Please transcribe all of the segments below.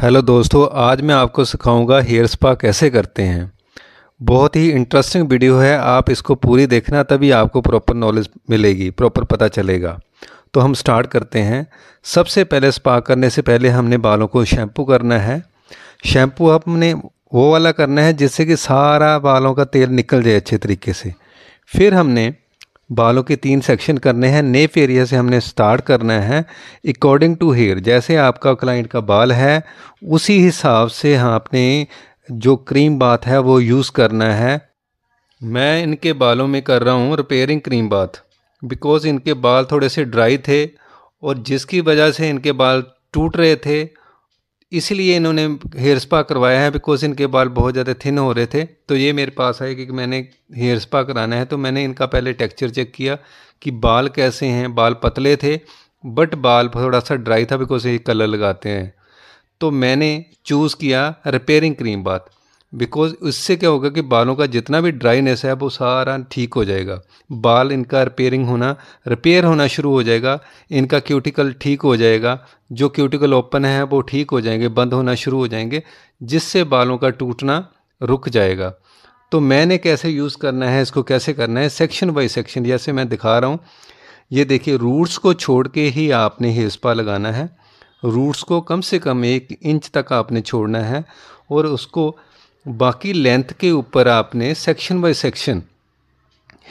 hello दोस्तों आज मैं आपको सिखाऊंगा हेयर स्पा कैसे करते हैं बहुत ही इंटरेस्टिंग वीडियो है आप इसको पूरी देखना तभी आपको प्रॉपर नॉलेज मिलेगी प्रॉपर पता चलेगा तो हम स्टार्ट करते हैं सबसे पहले स्पा करने से पहले हमने बालों को शैम्पू करना है शैम्पू हमने वो वाला करना है जिससे कि सारा बालों का तेल निकल जाए अच्छे तरीके से फिर हमने बालों के तीन सेक्शन करने हैं नेप एरिया से हमने स्टार्ट करना है अकॉर्डिंग टू हेयर जैसे आपका क्लाइंट का बाल है उसी हिसाब से हाँ आपने जो क्रीम बाथ है वो यूज़ करना है मैं इनके बालों में कर रहा हूँ रिपेयरिंग क्रीम बाथ बिकॉज़ इनके बाल थोड़े से ड्राई थे और जिसकी वजह से इनके बाल टूट रहे थे इसलिए इन्होंने हेयर स्पा करवाया है बिकॉज इनके बाल बहुत ज़्यादा थिन हो रहे थे तो ये मेरे पास आए कि मैंने हेयर स्पा कराना है तो मैंने इनका पहले टेक्सचर चेक किया कि बाल कैसे हैं बाल पतले थे बट बाल थोड़ा सा ड्राई था बिकॉज ये कलर लगाते हैं तो मैंने चूज़ किया रिपेयरिंग क्रीम बाथ बिकॉज उससे क्या होगा कि बालों का जितना भी ड्राइनेस है वो सारा ठीक हो जाएगा बाल इनका रिपेयरिंग होना रिपेयर होना शुरू हो जाएगा इनका क्यूटिकल ठीक हो जाएगा जो क्यूटिकल ओपन है वो ठीक हो जाएंगे बंद होना शुरू हो जाएंगे जिससे बालों का टूटना रुक जाएगा तो मैंने कैसे यूज़ करना है इसको कैसे करना है सेक्शन बाई सेक्शन जैसे मैं दिखा रहा हूँ ये देखिए रूट्स को छोड़ के ही आपने हेयर लगाना है रूट्स को कम से कम एक इंच तक आपने छोड़ना है और उसको बाकी लेंथ के ऊपर आपने section by section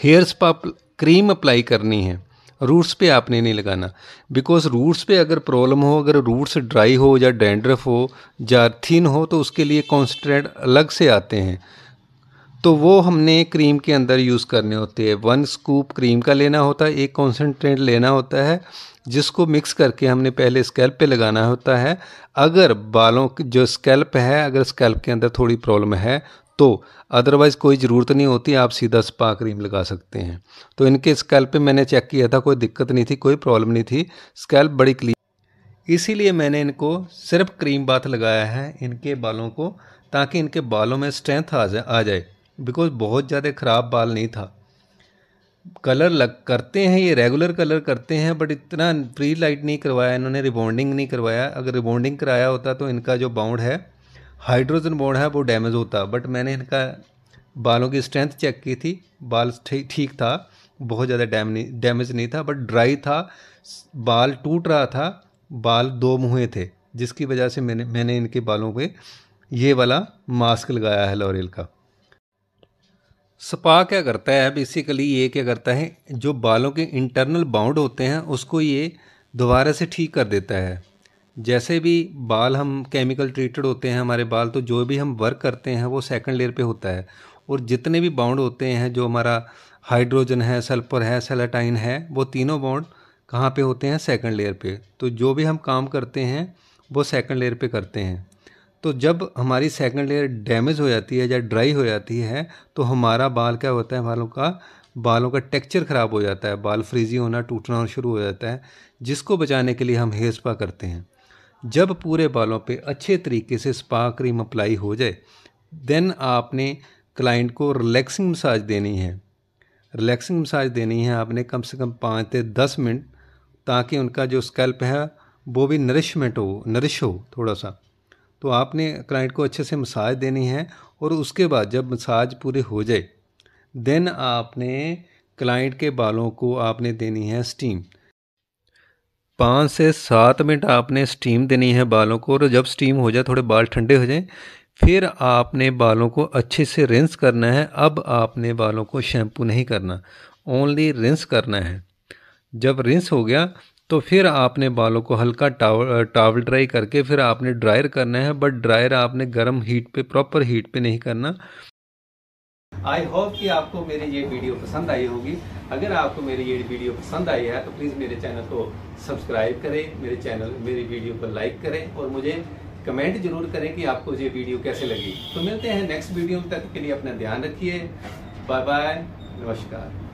hair spa cream apply करनी है रूट्स पे आपने नहीं लगाना बिकॉज रूट्स पे अगर प्रॉब्लम हो अगर रूट्स ड्राई हो या डेंड्रफ हो या थिन हो तो उसके लिए कॉन्सट्रेट अलग से आते हैं तो वो हमने क्रीम के अंदर यूज़ करने होते हैं वन स्कूप क्रीम का लेना होता है एक कॉन्सेंट्रेट लेना होता है जिसको मिक्स करके हमने पहले स्कैल्प पे लगाना होता है अगर बालों जो स्कैल्प है अगर स्कैल्प के अंदर थोड़ी प्रॉब्लम है तो अदरवाइज़ कोई ज़रूरत नहीं होती आप सीधा स्पा क्रीम लगा सकते हैं तो इनके स्कैल्प पे मैंने चेक किया था कोई दिक्कत नहीं थी कोई प्रॉब्लम नहीं थी स्कैल्प बड़ी क्लीन इसीलिए मैंने इनको सिर्फ क्रीम बाथ लगाया है इनके बालों को ताकि इनके बालों में स्ट्रेंथ आ जाए आ जाए बिकॉज बहुत ज़्यादा ख़राब बाल नहीं था कलर लग करते हैं ये रेगुलर कलर करते हैं बट इतना फ्री लाइट नहीं करवाया इन्होंने रिबॉन्डिंग नहीं करवाया अगर रिबॉन्डिंग कराया होता तो इनका जो बाउंड है हाइड्रोजन बाउंड है वो डैमेज होता बट मैंने इनका बालों की स्ट्रेंथ चेक की थी बाल ठीक था बहुत ज़्यादा डैम नहीं डैमेज नहीं था बट ड्राई था बाल टूट रहा था बाल दो मुँहे थे जिसकी वजह से मैंने मैंने इनके बालों पे ये वाला मास्क लगाया है लॉरियल का स्पा क्या करता है बेसिकली ये क्या करता है जो बालों के इंटरनल बाउंड होते हैं उसको ये दोबारा से ठीक कर देता है जैसे भी बाल हम केमिकल ट्रीटेड होते हैं हमारे बाल तो जो भी हम वर्क करते हैं वो सेकंड लेयर पे होता है और जितने भी बाउंड होते हैं जो हमारा हाइड्रोजन है सल्फर है सेलाटाइन है वो तीनों बाउंड कहाँ पे होते हैं सेकंड लेयर पे तो जो भी हम काम करते हैं वो सेकंड लेयर पे करते हैं तो जब हमारी सेकेंड लेयर डैमेज हो जाती है या ड्राई हो जाती है तो हमारा बाल क्या होता है बालों का बालों का टेक्चर ख़राब हो जाता है बाल फ्रीजी होना टूटना शुरू हो जाता है जिसको बचाने के लिए हम हेयर स्पा करते हैं जब पूरे बालों पे अच्छे तरीके से स्पा क्रीम अप्लाई हो जाए देन आपने क्लाइंट को रिलैक्सिंग मसाज देनी है रिलैक्सिंग मसाज देनी है आपने कम से कम पाँच से दस मिनट ताकि उनका जो स्कैल्प है वो भी नरिशमेंट हो नरिश हो थोड़ा सा तो आपने क्लाइंट को अच्छे से मसाज देनी है और उसके बाद जब मसाज पूरे हो जाए देन आपने क्लाइंट के बालों को आपने देनी है स्टीम पाँच से सात मिनट आपने स्टीम देनी है बालों को और जब स्टीम हो जाए थोड़े बाल ठंडे हो जाएं फिर आपने बालों को अच्छे से रिंस करना है अब आपने बालों को शैम्पू नहीं करना ओनली रिंस करना है जब रिंस हो गया तो फिर आपने बालों को हल्का टावल टावल ड्राई करके फिर आपने ड्रायर करना है बट ड्रायर आपने गर्म हीट पे प्रॉपर हीट पे नहीं करना आई होप कि आपको मेरी ये वीडियो पसंद आई होगी अगर आपको मेरी ये वीडियो पसंद आई है तो प्लीज़ मेरे चैनल को सब्सक्राइब करें मेरे चैनल मेरी वीडियो को लाइक करें और मुझे कमेंट जरूर करें कि आपको ये वीडियो कैसे लगी तो मिलते हैं नेक्स्ट वीडियो तक के लिए अपना ध्यान रखिए बाय बाय नमस्कार